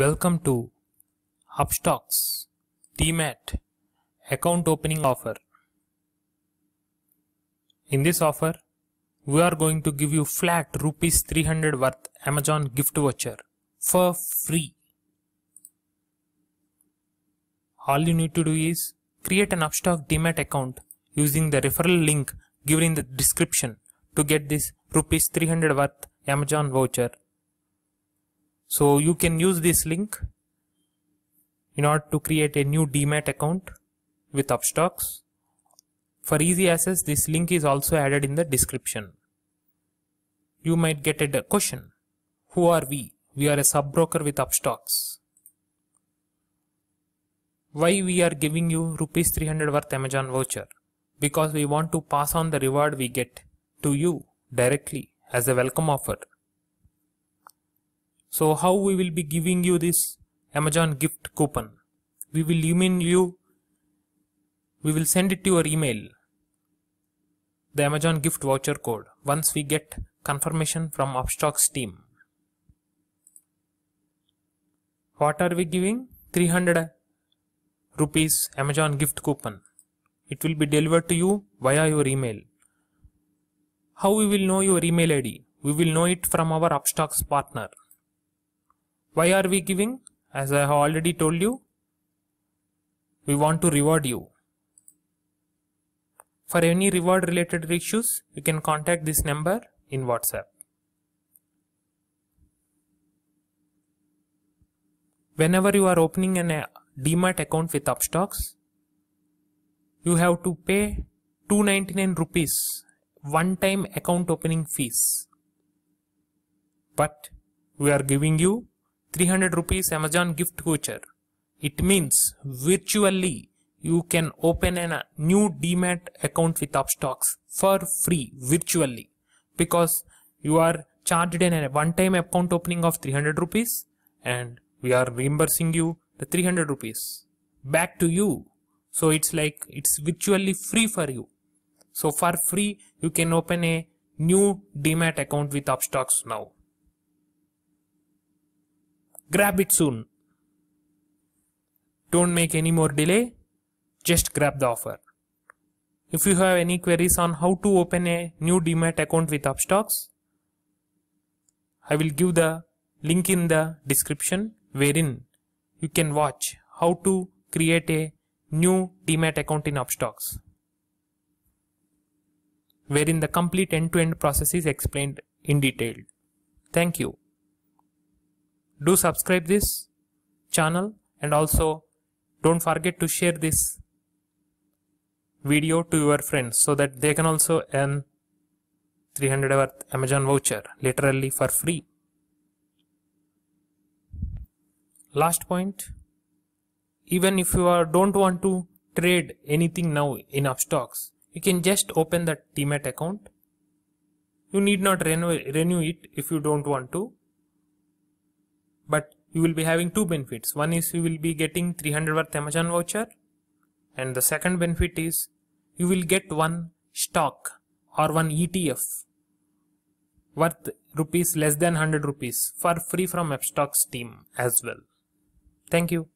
Welcome to Upstocks DMAT account opening offer. In this offer, we are going to give you flat rupees 300 worth Amazon gift voucher for free. All you need to do is create an Upstock DMAT account using the referral link given in the description to get this rupees 300 worth Amazon voucher so you can use this link in order to create a new DMAT account with Upstocks. For easy access, this link is also added in the description. You might get a question. Who are we? We are a sub broker with Upstocks. Why we are giving you rupees 300 worth Amazon voucher? Because we want to pass on the reward we get to you directly as a welcome offer. So how we will be giving you this Amazon gift coupon? We will email you, we will send it to your email, the Amazon gift voucher code once we get confirmation from Upstock's team. What are we giving? 300 rupees Amazon gift coupon. It will be delivered to you via your email. How we will know your email ID? We will know it from our Upstock's partner. Why are we giving? As I have already told you, we want to reward you. For any reward related issues, you can contact this number in WhatsApp. Whenever you are opening an uh, DMAT account with Upstocks, you have to pay 299 rupees one time account opening fees. But we are giving you 300 rupees Amazon gift voucher. It means virtually you can open a uh, new DMAT account with Upstocks for free virtually because you are charged in a one-time account opening of 300 rupees and we are reimbursing you the 300 rupees back to you. So it's like it's virtually free for you. So for free you can open a new DMAT account with Upstocks now. Grab it soon. Don't make any more delay. Just grab the offer. If you have any queries on how to open a new DMAT account with Upstocks, I will give the link in the description wherein you can watch how to create a new DMAT account in Upstocks wherein the complete end-to-end -end process is explained in detail. Thank you do subscribe this channel and also don't forget to share this video to your friends so that they can also earn 300 worth Amazon voucher literally for free. Last point, even if you are don't want to trade anything now in upstocks, you can just open that TMAT account. You need not renew, renew it if you don't want to but you will be having two benefits one is you will be getting 300 worth amazon voucher and the second benefit is you will get one stock or one etf worth rupees less than 100 rupees for free from appstocks team as well thank you